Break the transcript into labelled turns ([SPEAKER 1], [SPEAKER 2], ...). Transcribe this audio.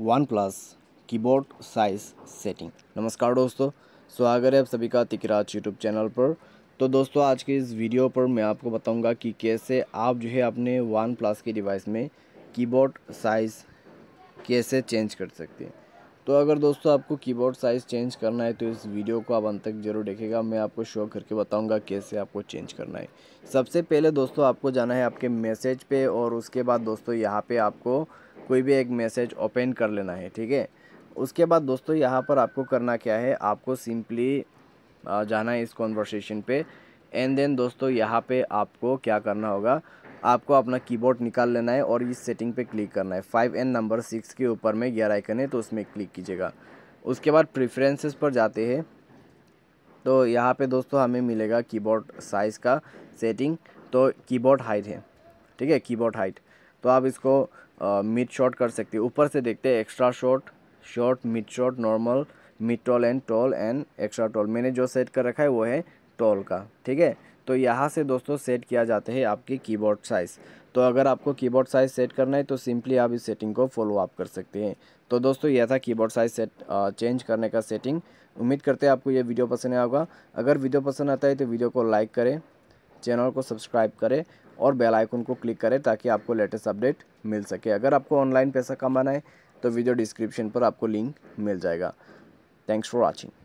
[SPEAKER 1] one OnePlus keyboard size setting नमस्कार दोस्तों स्वागत है आप सभी का तिकराज यूट्यूब चैनल पर तो दोस्तों आज के इस वीडियो पर मैं आपको बताऊंगा कि कैसे आप जो है अपने वन प्लस के डिवाइस में कीबोर्ड साइज़ कैसे चेंज कर सकते हैं तो अगर दोस्तों आपको कीबोर्ड साइज़ चेंज करना है तो इस वीडियो को आप अंत तक जरूर देखेगा मैं आपको शो करके बताऊंगा कैसे आपको चेंज करना है सबसे पहले दोस्तों आपको जाना है आपके मैसेज पे और उसके बाद दोस्तों यहाँ पे आपको कोई भी एक मैसेज ओपन कर लेना है ठीक है उसके बाद दोस्तों यहाँ पर आपको करना क्या है आपको सिंपली जाना है इस कॉन्वर्सेशन पे एंड देन दोस्तों यहाँ पे आपको क्या करना होगा आपको अपना कीबोर्ड निकाल लेना है और इस सेटिंग पे क्लिक करना है फाइव एन नंबर सिक्स के ऊपर में ग्यारह आइकन है तो उसमें क्लिक कीजिएगा उसके बाद प्रेफरेंसेस पर जाते हैं तो यहाँ पे दोस्तों हमें मिलेगा कीबोर्ड साइज़ का सेटिंग तो कीबोर्ड हाइट है ठीक है कीबोर्ड हाइट तो आप इसको मिड शॉट कर सकते हैं ऊपर से देखते हैं extra shot short mid shot normal mid tall and tall and extra tall मैंने जो सेट कर रखा है वो है टॉल का ठीक है तो यहाँ से दोस्तों सेट किया जाते हैं आपके कीबोर्ड साइज़ तो अगर आपको कीबोर्ड साइज़ सेट करना है तो सिंपली आप इस सेटिंग को फॉलो अप कर सकते हैं तो दोस्तों यह था कीबोर्ड साइज़ सेट चेंज करने का सेटिंग उम्मीद करते हैं आपको यह वीडियो पसंद आएगा अगर वीडियो पसंद आता है तो वीडियो को लाइक करें चैनल को सब्सक्राइब करें और बेल आइकन को क्लिक करें ताकि आपको लेटेस्ट अपडेट मिल सके अगर आपको ऑनलाइन पैसा कमाना है तो वीडियो डिस्क्रिप्शन पर आपको लिंक मिल जाएगा थैंक्स फॉर वॉचिंग